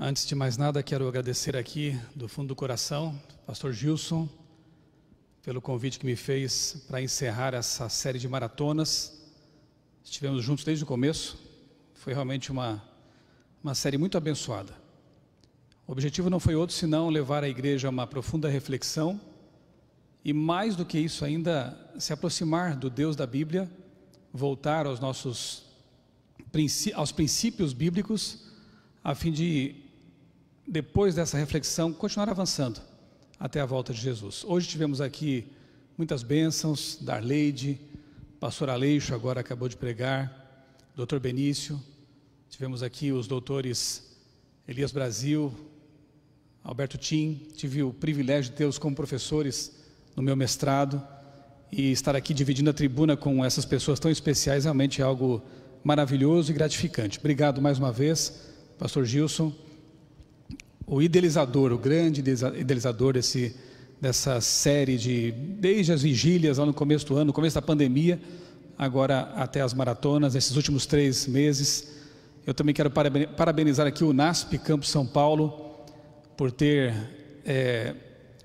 Antes de mais nada, quero agradecer aqui do fundo do coração, pastor Gilson, pelo convite que me fez para encerrar essa série de maratonas. Estivemos juntos desde o começo. Foi realmente uma uma série muito abençoada. O objetivo não foi outro senão levar a igreja a uma profunda reflexão e mais do que isso ainda se aproximar do Deus da Bíblia, voltar aos nossos aos princípios bíblicos a fim de depois dessa reflexão, continuar avançando até a volta de Jesus. Hoje tivemos aqui muitas bênçãos, Darleide, pastor Aleixo agora acabou de pregar, doutor Benício, tivemos aqui os doutores Elias Brasil, Alberto Tim, tive o privilégio de tê-los como professores no meu mestrado e estar aqui dividindo a tribuna com essas pessoas tão especiais realmente é algo maravilhoso e gratificante. Obrigado mais uma vez, pastor Gilson o idealizador, o grande idealizador desse, dessa série de, desde as vigílias lá no começo do ano, no começo da pandemia, agora até as maratonas, esses últimos três meses. Eu também quero parabenizar aqui o NASP Campo São Paulo por ter é,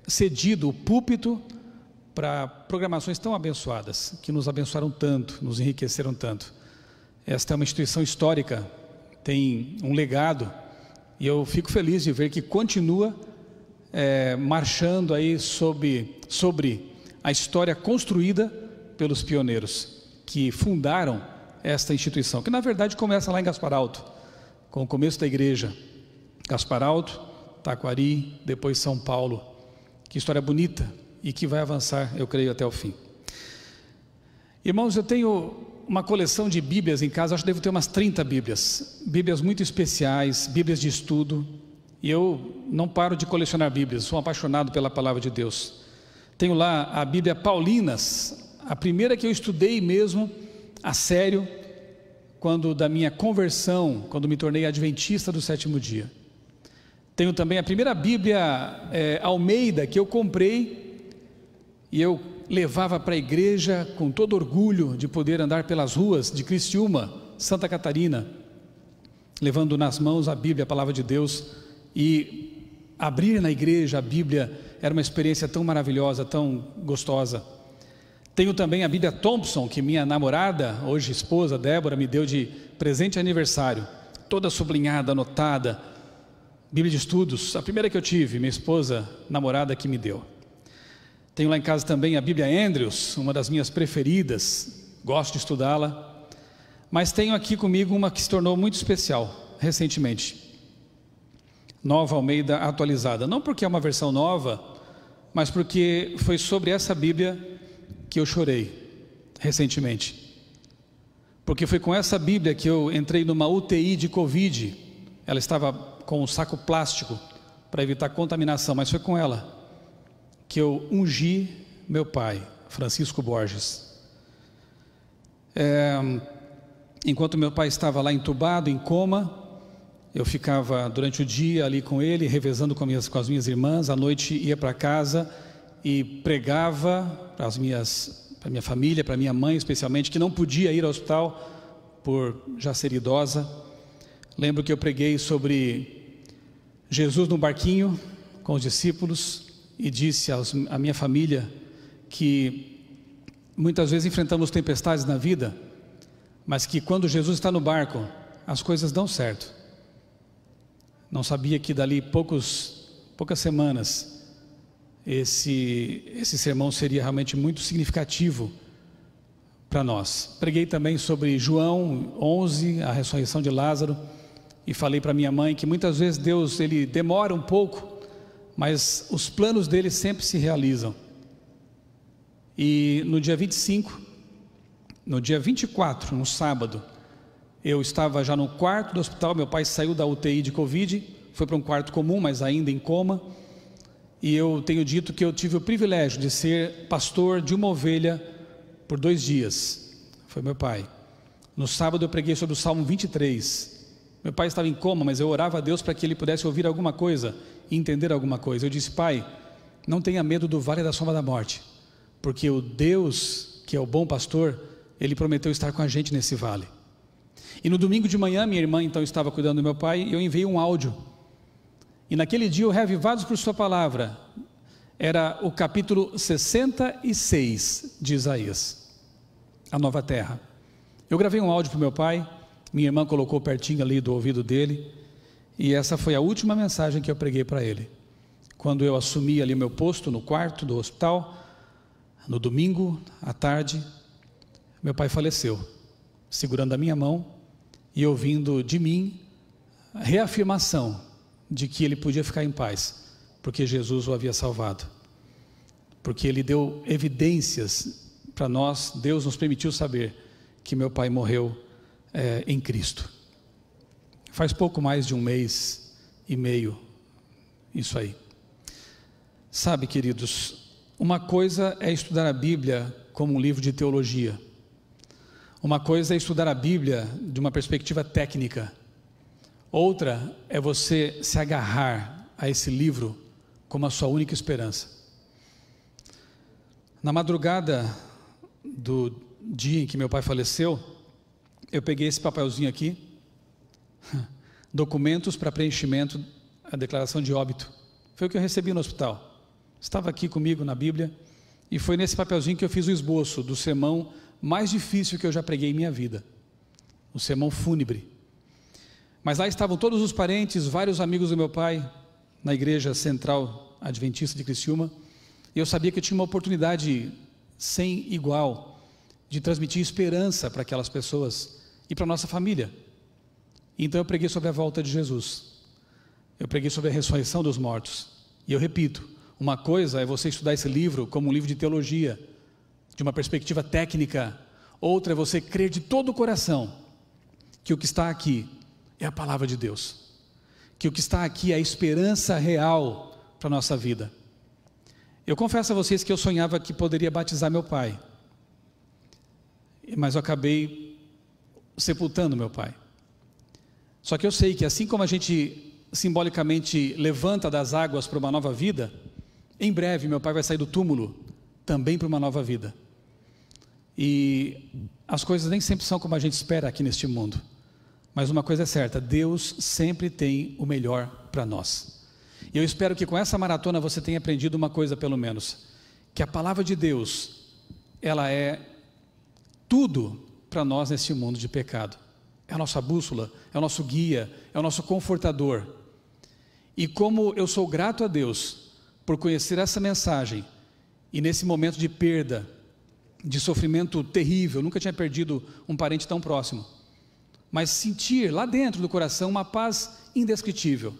cedido o púlpito para programações tão abençoadas, que nos abençoaram tanto, nos enriqueceram tanto. Esta é uma instituição histórica, tem um legado e eu fico feliz de ver que continua é, marchando aí sobre, sobre a história construída pelos pioneiros que fundaram esta instituição, que na verdade começa lá em Gaspar Alto, com o começo da igreja. Gaspar Alto, Taquari, depois São Paulo. Que história bonita e que vai avançar, eu creio, até o fim. Irmãos, eu tenho uma coleção de Bíblias em casa, acho que devo ter umas 30 Bíblias, Bíblias muito especiais, Bíblias de estudo, e eu não paro de colecionar Bíblias, sou apaixonado pela palavra de Deus. Tenho lá a Bíblia Paulinas, a primeira que eu estudei mesmo a sério, quando da minha conversão, quando me tornei adventista do sétimo dia. Tenho também a primeira Bíblia é, Almeida que eu comprei e eu levava para a igreja com todo orgulho de poder andar pelas ruas de Cristiúma, Santa Catarina, levando nas mãos a Bíblia, a palavra de Deus, e abrir na igreja a Bíblia era uma experiência tão maravilhosa, tão gostosa. Tenho também a Bíblia Thompson, que minha namorada, hoje esposa Débora, me deu de presente aniversário, toda sublinhada, anotada. Bíblia de estudos, a primeira que eu tive, minha esposa, namorada que me deu. Tenho lá em casa também a Bíblia Andrews, uma das minhas preferidas, gosto de estudá-la. Mas tenho aqui comigo uma que se tornou muito especial recentemente. Nova Almeida atualizada. Não porque é uma versão nova, mas porque foi sobre essa Bíblia que eu chorei recentemente. Porque foi com essa Bíblia que eu entrei numa UTI de Covid. Ela estava com um saco plástico para evitar contaminação, mas foi com ela que eu ungi meu pai, Francisco Borges. É, enquanto meu pai estava lá entubado, em coma, eu ficava durante o dia ali com ele, revezando com, minhas, com as minhas irmãs. À noite ia para casa e pregava para as minhas, para minha família, para minha mãe especialmente, que não podia ir ao hospital por já ser idosa. Lembro que eu preguei sobre Jesus no barquinho com os discípulos e disse aos, à minha família que muitas vezes enfrentamos tempestades na vida, mas que quando Jesus está no barco, as coisas dão certo. Não sabia que dali poucos, poucas semanas esse, esse sermão seria realmente muito significativo para nós. Preguei também sobre João 11, a ressurreição de Lázaro, e falei para minha mãe que muitas vezes Deus ele demora um pouco mas os planos dele sempre se realizam. E no dia 25, no dia 24, no sábado, eu estava já no quarto do hospital, meu pai saiu da UTI de Covid, foi para um quarto comum, mas ainda em coma. E eu tenho dito que eu tive o privilégio de ser pastor de uma ovelha por dois dias. Foi meu pai. No sábado eu preguei sobre o Salmo 23. Meu pai estava em coma, mas eu orava a Deus para que ele pudesse ouvir alguma coisa entender alguma coisa. Eu disse, pai, não tenha medo do vale da sombra da morte, porque o Deus, que é o bom pastor, ele prometeu estar com a gente nesse vale. E no domingo de manhã, minha irmã então estava cuidando do meu pai, e eu enviei um áudio. E naquele dia, eu revivados por sua palavra, era o capítulo 66 de Isaías, a nova terra. Eu gravei um áudio para o meu pai, minha irmã colocou pertinho ali do ouvido dele, e essa foi a última mensagem que eu preguei para ele. Quando eu assumi ali meu posto no quarto do hospital, no domingo à tarde, meu pai faleceu, segurando a minha mão e ouvindo de mim a reafirmação de que ele podia ficar em paz, porque Jesus o havia salvado. Porque ele deu evidências para nós, Deus nos permitiu saber que meu pai morreu é, em Cristo. Faz pouco mais de um mês e meio isso aí. Sabe, queridos, uma coisa é estudar a Bíblia como um livro de teologia. Uma coisa é estudar a Bíblia de uma perspectiva técnica. Outra é você se agarrar a esse livro como a sua única esperança. Na madrugada do dia em que meu pai faleceu, eu peguei esse papelzinho aqui documentos para preenchimento a declaração de óbito. Foi o que eu recebi no hospital. Estava aqui comigo na Bíblia e foi nesse papelzinho que eu fiz o esboço do sermão mais difícil que eu já preguei em minha vida. O sermão fúnebre. Mas lá estavam todos os parentes, vários amigos do meu pai, na igreja central adventista de Criciúma, e eu sabia que eu tinha uma oportunidade sem igual de transmitir esperança para aquelas pessoas e para nossa família. Então eu preguei sobre a volta de Jesus. Eu preguei sobre a ressurreição dos mortos. E eu repito, uma coisa é você estudar esse livro como um livro de teologia, de uma perspectiva técnica. Outra é você crer de todo o coração que o que está aqui é a palavra de Deus. Que o que está aqui é a esperança real para a nossa vida. Eu confesso a vocês que eu sonhava que poderia batizar meu pai, mas eu acabei sepultando meu pai. Só que eu sei que assim como a gente simbolicamente levanta das águas para uma nova vida, em breve meu pai vai sair do túmulo também para uma nova vida. E as coisas nem sempre são como a gente espera aqui neste mundo. Mas uma coisa é certa, Deus sempre tem o melhor para nós. E eu espero que com essa maratona você tenha aprendido uma coisa pelo menos, que a palavra de Deus, ela é tudo para nós neste mundo de pecado é a nossa bússola, é o nosso guia, é o nosso confortador. E como eu sou grato a Deus por conhecer essa mensagem e nesse momento de perda, de sofrimento terrível, nunca tinha perdido um parente tão próximo, mas sentir lá dentro do coração uma paz indescritível.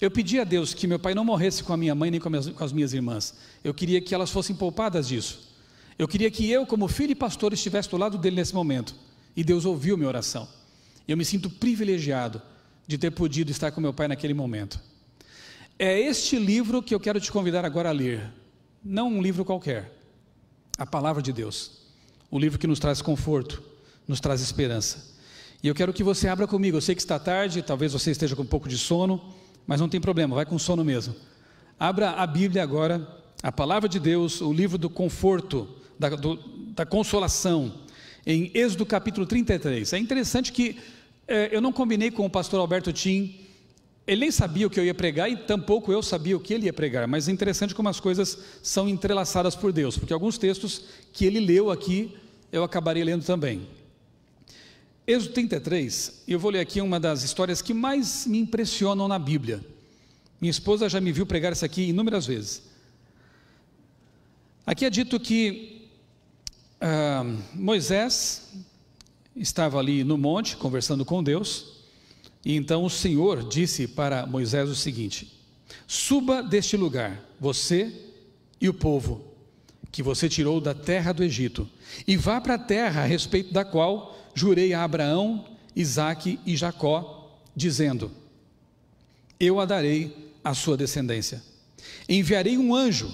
Eu pedi a Deus que meu pai não morresse com a minha mãe nem com as minhas irmãs. Eu queria que elas fossem poupadas disso. Eu queria que eu, como filho e pastor, estivesse do lado dele nesse momento. E Deus ouviu minha oração. eu me sinto privilegiado de ter podido estar com meu pai naquele momento. É este livro que eu quero te convidar agora a ler. Não um livro qualquer. A palavra de Deus. O livro que nos traz conforto, nos traz esperança. E eu quero que você abra comigo. Eu sei que está tarde, talvez você esteja com um pouco de sono, mas não tem problema, vai com sono mesmo. Abra a Bíblia agora, a palavra de Deus, o livro do conforto, da, do, da consolação em Êxodo capítulo 33. É interessante que é, eu não combinei com o pastor Alberto Tim, ele nem sabia o que eu ia pregar e tampouco eu sabia o que ele ia pregar, mas é interessante como as coisas são entrelaçadas por Deus, porque alguns textos que ele leu aqui eu acabarei lendo também. Êxodo 33, eu vou ler aqui uma das histórias que mais me impressionam na Bíblia. Minha esposa já me viu pregar isso aqui inúmeras vezes. Aqui é dito que Moisés estava ali no monte conversando com Deus, e então o Senhor disse para Moisés o seguinte: Suba deste lugar, você e o povo que você tirou da terra do Egito, e vá para a terra a respeito da qual jurei a Abraão, Isaque e Jacó, dizendo: Eu a darei à sua descendência. Enviarei um anjo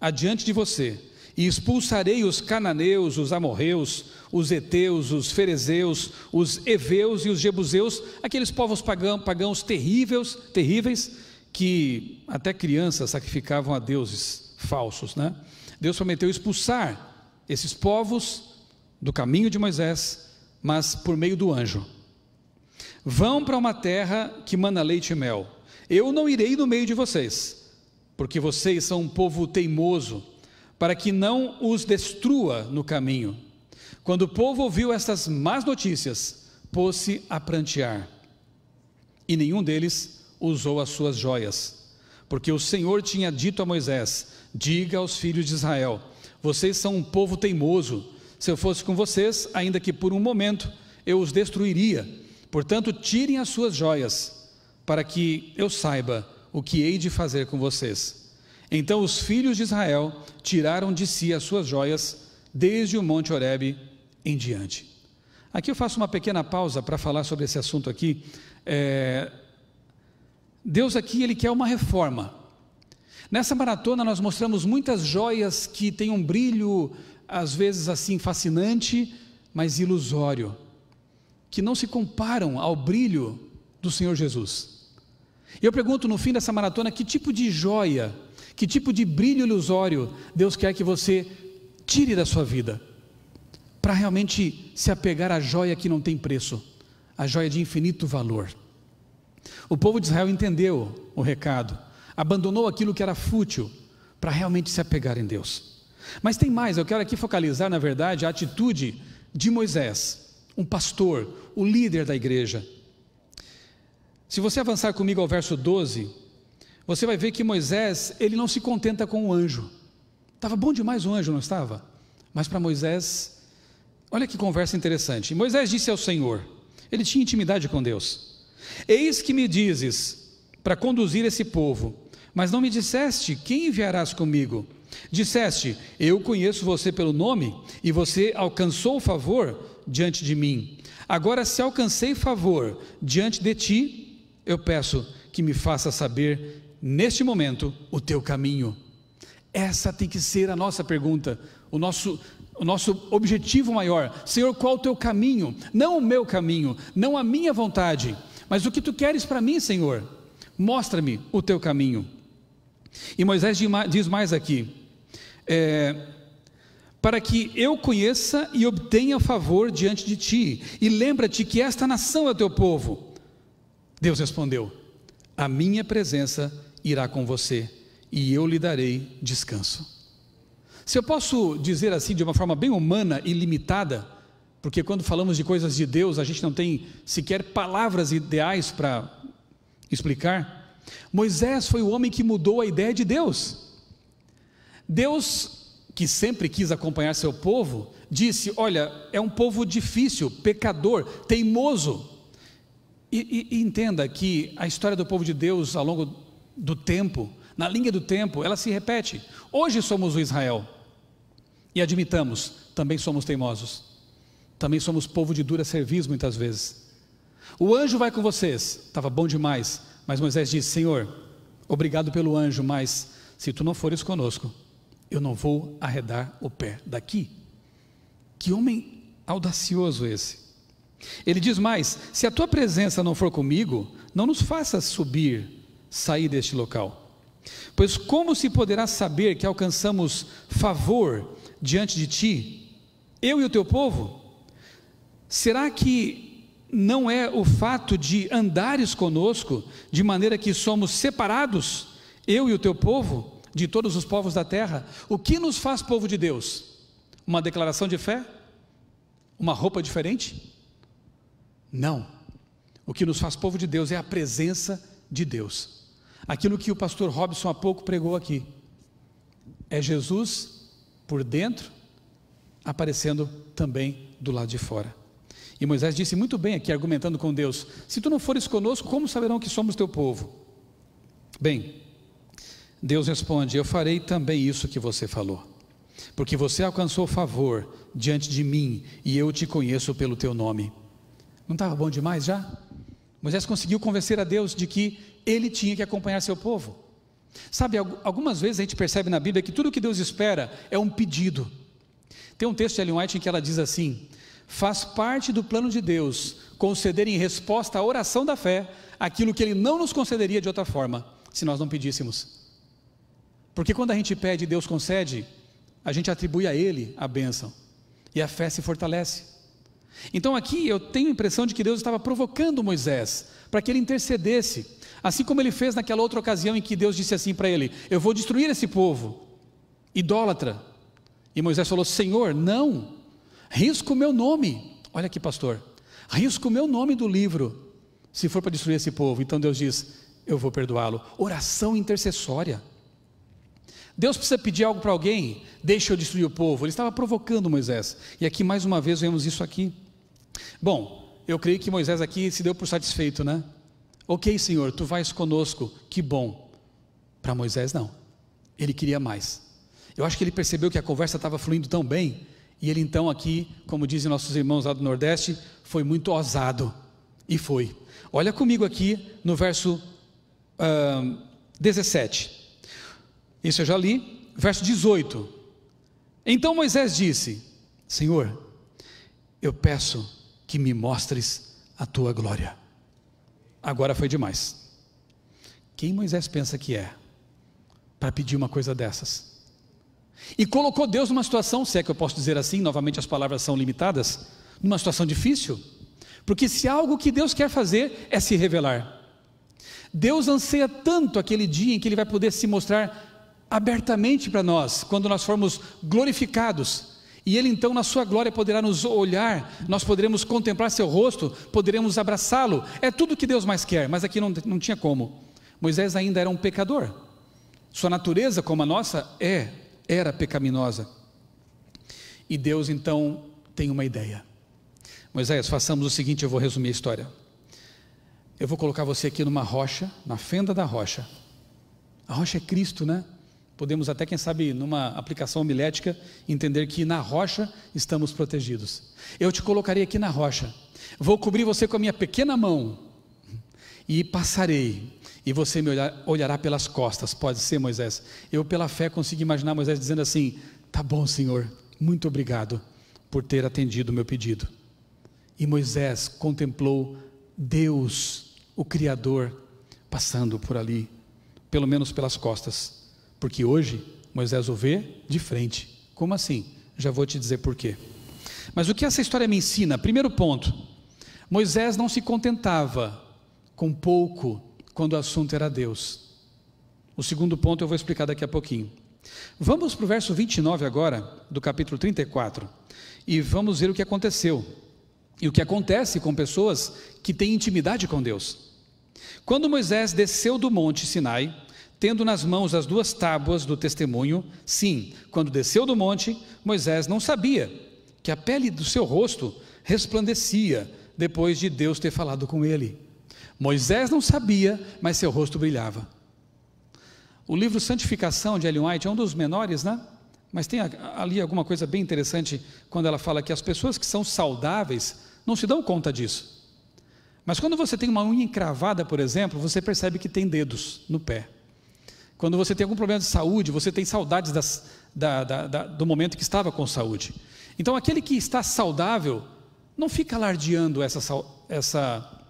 adiante de você, e expulsarei os cananeus, os amorreus, os heteus, os ferezeus, os heveus e os jebuseus, aqueles povos pagãos, pagãos terríveis, terríveis que até crianças sacrificavam a deuses falsos, né? Deus prometeu expulsar esses povos do caminho de Moisés, mas por meio do anjo. Vão para uma terra que mana leite e mel. Eu não irei no meio de vocês, porque vocês são um povo teimoso para que não os destrua no caminho. Quando o povo ouviu estas más notícias, pôs-se a prantear. E nenhum deles usou as suas joias, porque o Senhor tinha dito a Moisés: Diga aos filhos de Israel: Vocês são um povo teimoso. Se eu fosse com vocês, ainda que por um momento, eu os destruiria. Portanto, tirem as suas joias, para que eu saiba o que hei de fazer com vocês. Então os filhos de Israel tiraram de si as suas joias, desde o Monte Oreb em diante. Aqui eu faço uma pequena pausa para falar sobre esse assunto aqui. É... Deus aqui ele quer uma reforma. Nessa maratona nós mostramos muitas joias que têm um brilho às vezes assim fascinante, mas ilusório, que não se comparam ao brilho do Senhor Jesus. E eu pergunto no fim dessa maratona que tipo de joia que tipo de brilho ilusório Deus quer que você tire da sua vida? Para realmente se apegar à joia que não tem preço, a joia de infinito valor. O povo de Israel entendeu o recado, abandonou aquilo que era fútil para realmente se apegar em Deus. Mas tem mais, eu quero aqui focalizar, na verdade, a atitude de Moisés, um pastor, o líder da igreja. Se você avançar comigo ao verso 12, você vai ver que Moisés, ele não se contenta com o anjo. Estava bom demais o anjo, não estava? Mas para Moisés, olha que conversa interessante. Moisés disse ao Senhor, ele tinha intimidade com Deus: Eis que me dizes para conduzir esse povo, mas não me disseste quem enviarás comigo. Disseste: Eu conheço você pelo nome, e você alcançou favor diante de mim. Agora, se alcancei favor diante de ti, eu peço que me faça saber neste momento, o teu caminho? Essa tem que ser a nossa pergunta, o nosso, o nosso objetivo maior. Senhor, qual o teu caminho? Não o meu caminho, não a minha vontade, mas o que tu queres para mim, Senhor. Mostra-me o teu caminho. E Moisés diz mais aqui: é, para que eu conheça e obtenha favor diante de ti, e lembra-te que esta nação é o teu povo. Deus respondeu: A minha presença é irá com você, e eu lhe darei descanso. Se eu posso dizer assim de uma forma bem humana e limitada, porque quando falamos de coisas de Deus, a gente não tem sequer palavras ideais para explicar. Moisés foi o homem que mudou a ideia de Deus. Deus, que sempre quis acompanhar seu povo, disse: Olha, é um povo difícil, pecador, teimoso. E, e, e entenda que a história do povo de Deus ao longo do tempo, na linha do tempo, ela se repete. Hoje somos o Israel. E admitamos, também somos teimosos. Também somos povo de dura serviço muitas vezes. O anjo vai com vocês, estava bom demais, mas Moisés disse: Senhor, obrigado pelo anjo, mas se tu não fores conosco, eu não vou arredar o pé daqui. Que homem audacioso esse! Ele diz mais: se a tua presença não for comigo, não nos faças subir sair deste local. Pois como se poderá saber que alcançamos favor diante de ti, eu e o teu povo? Será que não é o fato de andares conosco, de maneira que somos separados, eu e o teu povo, de todos os povos da terra? O que nos faz povo de Deus? Uma declaração de fé? Uma roupa diferente? Não. O que nos faz povo de Deus é a presença de Deus. Aquilo que o pastor Robson há pouco pregou aqui. É Jesus por dentro aparecendo também do lado de fora. E Moisés disse muito bem aqui, argumentando com Deus: Se tu não fores conosco, como saberão que somos teu povo? Bem, Deus responde: Eu farei também isso que você falou, porque você alcançou favor diante de mim e eu te conheço pelo teu nome. Não estava bom demais já? Moisés conseguiu convencer a Deus de que ele tinha que acompanhar seu povo. Sabe, algumas vezes a gente percebe na Bíblia que tudo que Deus espera é um pedido. Tem um texto de Ellen White em que ela diz assim: faz parte do plano de Deus conceder em resposta à oração da fé aquilo que ele não nos concederia de outra forma, se nós não pedíssemos. Porque quando a gente pede e Deus concede, a gente atribui a ele a bênção e a fé se fortalece. Então aqui eu tenho a impressão de que Deus estava provocando Moisés para que ele intercedesse Assim como ele fez naquela outra ocasião em que Deus disse assim para ele: Eu vou destruir esse povo, idólatra. E Moisés falou: Senhor, não, risco o meu nome. Olha aqui, pastor, risco o meu nome do livro, se for para destruir esse povo. Então Deus diz: Eu vou perdoá-lo. Oração intercessória. Deus precisa pedir algo para alguém, deixa eu destruir o povo. Ele estava provocando Moisés. E aqui mais uma vez vemos isso aqui. Bom, eu creio que Moisés aqui se deu por satisfeito, né? Ok, Senhor, tu vais conosco, que bom. Para Moisés, não. Ele queria mais. Eu acho que ele percebeu que a conversa estava fluindo tão bem, e ele então, aqui, como dizem nossos irmãos lá do Nordeste, foi muito ousado. E foi. Olha comigo aqui no verso uh, 17. Isso eu já li. Verso 18. Então Moisés disse: Senhor, eu peço que me mostres a tua glória agora foi demais. Quem Moisés pensa que é para pedir uma coisa dessas? E colocou Deus numa situação, se é que eu posso dizer assim, novamente as palavras são limitadas, numa situação difícil, porque se algo que Deus quer fazer é se revelar. Deus anseia tanto aquele dia em que ele vai poder se mostrar abertamente para nós, quando nós formos glorificados e Ele então, na Sua glória, poderá nos olhar, nós poderemos contemplar Seu rosto, poderemos abraçá-lo. É tudo que Deus mais quer, mas aqui não, não tinha como. Moisés ainda era um pecador. Sua natureza, como a nossa, é, era pecaminosa. E Deus então tem uma ideia. Moisés, façamos o seguinte, eu vou resumir a história. Eu vou colocar você aqui numa rocha, na fenda da rocha. A rocha é Cristo, né? Podemos até, quem sabe, numa aplicação homilética, entender que na rocha estamos protegidos. Eu te colocarei aqui na rocha, vou cobrir você com a minha pequena mão e passarei, e você me olhar, olhará pelas costas. Pode ser, Moisés? Eu, pela fé, consigo imaginar Moisés dizendo assim: Tá bom, Senhor, muito obrigado por ter atendido o meu pedido. E Moisés contemplou Deus, o Criador, passando por ali, pelo menos pelas costas. Porque hoje Moisés o vê de frente. Como assim? Já vou te dizer por quê. Mas o que essa história me ensina? Primeiro ponto: Moisés não se contentava com pouco quando o assunto era Deus. O segundo ponto eu vou explicar daqui a pouquinho. Vamos para o verso 29 agora, do capítulo 34, e vamos ver o que aconteceu. E o que acontece com pessoas que têm intimidade com Deus. Quando Moisés desceu do monte Sinai, tendo nas mãos as duas tábuas do testemunho, sim, quando desceu do monte, Moisés não sabia que a pele do seu rosto resplandecia depois de Deus ter falado com ele. Moisés não sabia, mas seu rosto brilhava. O livro Santificação de Ellen White é um dos menores, né? Mas tem ali alguma coisa bem interessante quando ela fala que as pessoas que são saudáveis não se dão conta disso. Mas quando você tem uma unha encravada, por exemplo, você percebe que tem dedos no pé. Quando você tem algum problema de saúde, você tem saudades das, da, da, da, do momento que estava com saúde. Então, aquele que está saudável, não fica alardeando essa, essa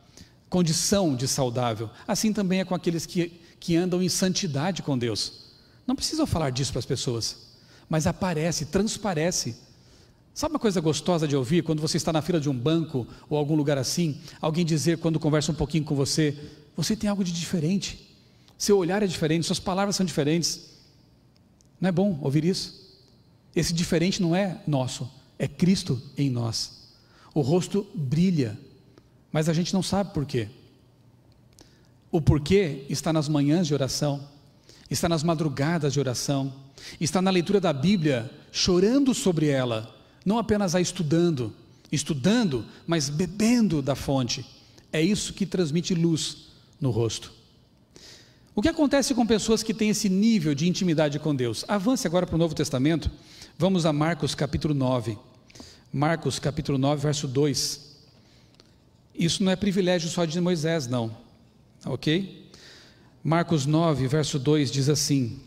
condição de saudável. Assim também é com aqueles que, que andam em santidade com Deus. Não precisam falar disso para as pessoas, mas aparece, transparece. Sabe uma coisa gostosa de ouvir quando você está na fila de um banco ou algum lugar assim, alguém dizer quando conversa um pouquinho com você, você tem algo de diferente. Seu olhar é diferente, suas palavras são diferentes. Não é bom ouvir isso? Esse diferente não é nosso, é Cristo em nós. O rosto brilha, mas a gente não sabe por quê. O porquê está nas manhãs de oração, está nas madrugadas de oração, está na leitura da Bíblia, chorando sobre ela, não apenas a estudando, estudando, mas bebendo da fonte. É isso que transmite luz no rosto. O que acontece com pessoas que têm esse nível de intimidade com Deus? Avance agora para o Novo Testamento. Vamos a Marcos capítulo 9. Marcos capítulo 9, verso 2. Isso não é privilégio só de Moisés, não. Ok? Marcos 9, verso 2 diz assim: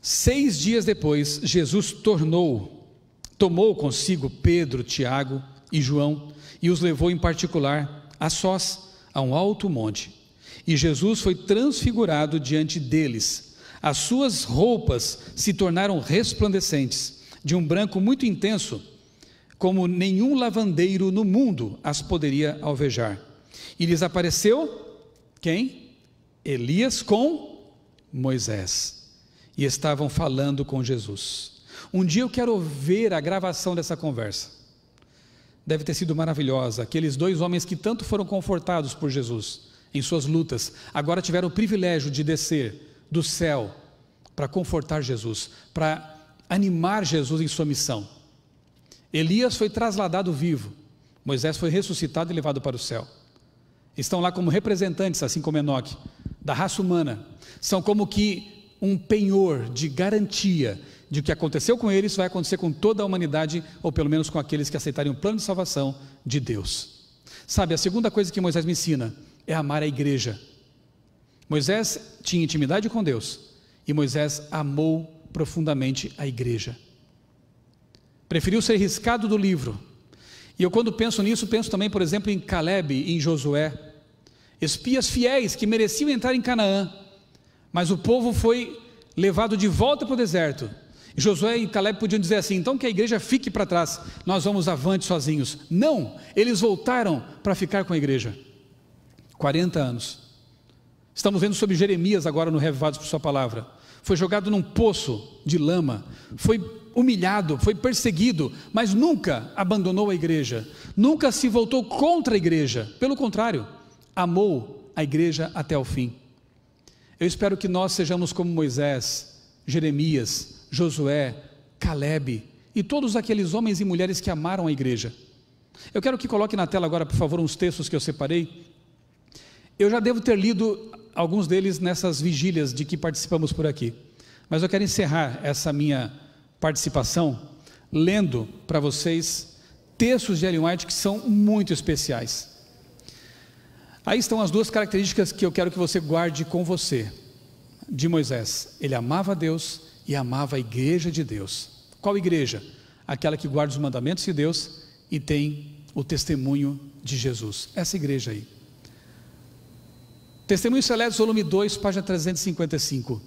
Seis dias depois, Jesus tornou, tomou consigo Pedro, Tiago e João e os levou em particular, a sós, a um alto monte e Jesus foi transfigurado diante deles. As suas roupas se tornaram resplandecentes, de um branco muito intenso, como nenhum lavandeiro no mundo as poderia alvejar. E lhes apareceu quem? Elias com Moisés. E estavam falando com Jesus. Um dia eu quero ver a gravação dessa conversa deve ter sido maravilhosa. Aqueles dois homens que tanto foram confortados por Jesus, em suas lutas, agora tiveram o privilégio de descer do céu para confortar Jesus, para animar Jesus em sua missão. Elias foi trasladado vivo, Moisés foi ressuscitado e levado para o céu. Estão lá como representantes, assim como Enoque, da raça humana. São como que um penhor de garantia de que o que aconteceu com eles vai acontecer com toda a humanidade, ou pelo menos com aqueles que aceitarem o plano de salvação de Deus. Sabe, a segunda coisa que Moisés me ensina é amar a igreja. Moisés tinha intimidade com Deus e Moisés amou profundamente a igreja. Preferiu ser riscado do livro. E eu, quando penso nisso, penso também, por exemplo, em Caleb e em Josué, espias fiéis que mereciam entrar em Canaã, mas o povo foi levado de volta para o deserto. Josué e Caleb podiam dizer assim: então que a igreja fique para trás, nós vamos avante sozinhos. Não, eles voltaram para ficar com a igreja. 40 anos. Estamos vendo sobre Jeremias agora no Revivados por Sua Palavra. Foi jogado num poço de lama, foi humilhado, foi perseguido, mas nunca abandonou a igreja, nunca se voltou contra a igreja. Pelo contrário, amou a igreja até o fim. Eu espero que nós sejamos como Moisés, Jeremias, Josué, Caleb e todos aqueles homens e mulheres que amaram a igreja. Eu quero que coloque na tela agora, por favor, uns textos que eu separei eu já devo ter lido alguns deles nessas vigílias de que participamos por aqui, mas eu quero encerrar essa minha participação lendo para vocês textos de Ellen White que são muito especiais. Aí estão as duas características que eu quero que você guarde com você de Moisés. Ele amava Deus e amava a igreja de Deus. Qual igreja? Aquela que guarda os mandamentos de Deus e tem o testemunho de Jesus. Essa igreja aí. Testemunho Celeste, volume 2, página 355.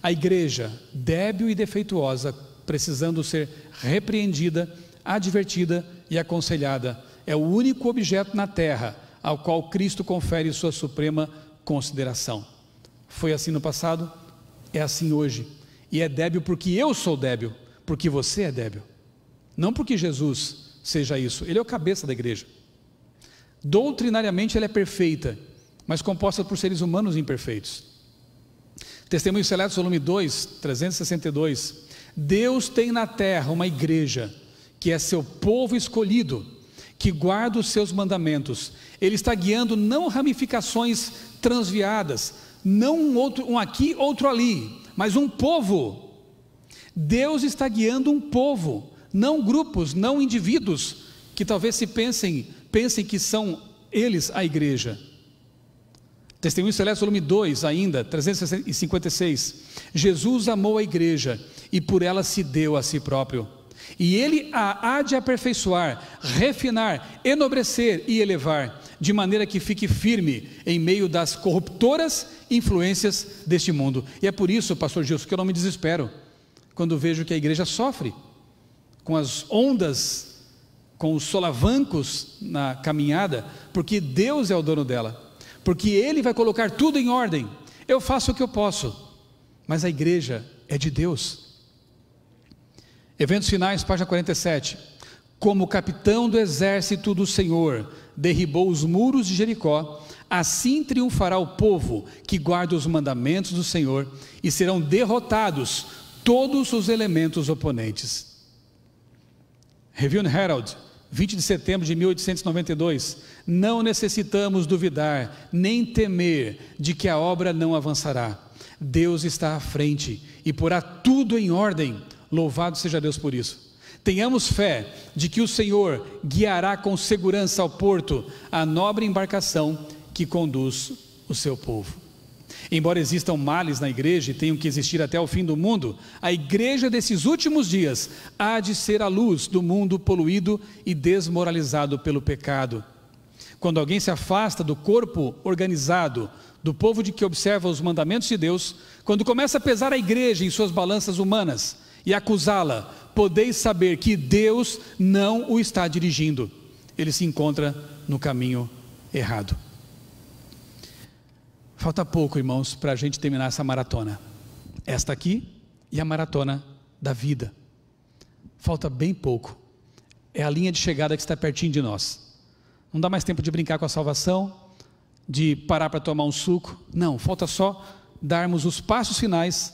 A igreja, débil e defeituosa, precisando ser repreendida, advertida e aconselhada, é o único objeto na terra ao qual Cristo confere sua suprema consideração. Foi assim no passado, é assim hoje. E é débil porque eu sou débil, porque você é débil. Não porque Jesus seja isso, ele é o cabeça da igreja. Doutrinariamente ela é perfeita, mas composta por seres humanos imperfeitos. Testemunho Seleto, volume 2, 362. Deus tem na terra uma igreja, que é seu povo escolhido, que guarda os seus mandamentos. Ele está guiando não ramificações transviadas, não um, outro, um aqui, outro ali, mas um povo. Deus está guiando um povo, não grupos, não indivíduos que talvez se pensem, pensem que são eles a igreja. Testemunho Celeste, volume 2, ainda, 356. Jesus amou a igreja e por ela se deu a si próprio. E ele a há de aperfeiçoar, refinar, enobrecer e elevar, de maneira que fique firme em meio das corruptoras influências deste mundo. E é por isso, pastor Gilson, que eu não me desespero quando vejo que a igreja sofre com as ondas, com os solavancos na caminhada, porque Deus é o dono dela porque Ele vai colocar tudo em ordem. Eu faço o que eu posso, mas a igreja é de Deus. Eventos finais, página 47. Como capitão do exército do Senhor derribou os muros de Jericó, assim triunfará o povo que guarda os mandamentos do Senhor e serão derrotados todos os elementos oponentes. Review and Herald, 20 de setembro de 1892, não necessitamos duvidar nem temer de que a obra não avançará. Deus está à frente e porá tudo em ordem. Louvado seja Deus por isso. Tenhamos fé de que o Senhor guiará com segurança ao porto a nobre embarcação que conduz o seu povo. Embora existam males na igreja e tenham que existir até o fim do mundo, a igreja desses últimos dias há de ser a luz do mundo poluído e desmoralizado pelo pecado. Quando alguém se afasta do corpo organizado, do povo de que observa os mandamentos de Deus, quando começa a pesar a igreja em suas balanças humanas e acusá-la, podeis saber que Deus não o está dirigindo. Ele se encontra no caminho errado. Falta pouco, irmãos, para a gente terminar essa maratona. Esta aqui e a maratona da vida. Falta bem pouco. É a linha de chegada que está pertinho de nós. Não dá mais tempo de brincar com a salvação, de parar para tomar um suco. Não, falta só darmos os passos finais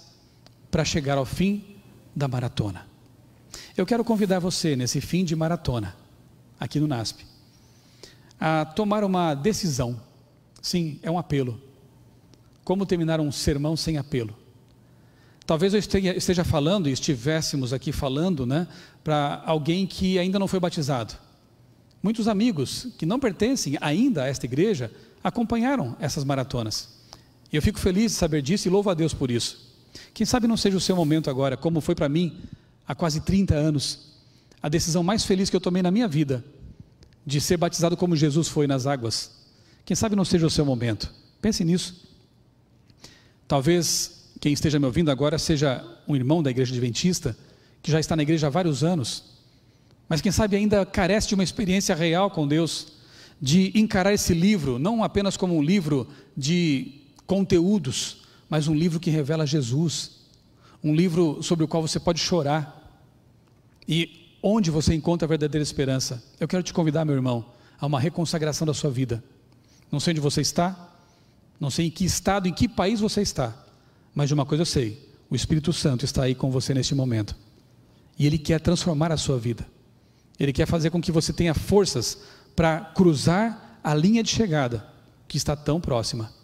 para chegar ao fim da maratona. Eu quero convidar você nesse fim de maratona, aqui no NASP, a tomar uma decisão. Sim, é um apelo como terminar um sermão sem apelo? Talvez eu esteja falando e estivéssemos aqui falando, né, para alguém que ainda não foi batizado. Muitos amigos que não pertencem ainda a esta igreja acompanharam essas maratonas. E eu fico feliz de saber disso e louvo a Deus por isso. Quem sabe não seja o seu momento agora, como foi para mim há quase 30 anos, a decisão mais feliz que eu tomei na minha vida de ser batizado como Jesus foi nas águas. Quem sabe não seja o seu momento. Pense nisso. Talvez quem esteja me ouvindo agora seja um irmão da igreja adventista, que já está na igreja há vários anos, mas quem sabe ainda carece de uma experiência real com Deus, de encarar esse livro não apenas como um livro de conteúdos, mas um livro que revela Jesus, um livro sobre o qual você pode chorar e onde você encontra a verdadeira esperança. Eu quero te convidar, meu irmão, a uma reconsagração da sua vida. Não sei onde você está, não sei em que estado, em que país você está, mas de uma coisa eu sei: o Espírito Santo está aí com você neste momento. E ele quer transformar a sua vida. Ele quer fazer com que você tenha forças para cruzar a linha de chegada que está tão próxima.